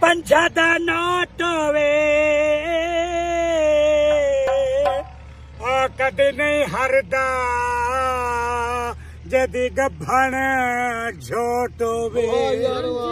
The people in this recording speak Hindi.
ਪੰਜਾ ਦਾ ਨਾਟ ਵੇ ਆ ਕਦ ਨਹੀਂ ਹਰਦਾ ਜਦੀ ਗੱਭਣ ਝੋਟ ਵੇ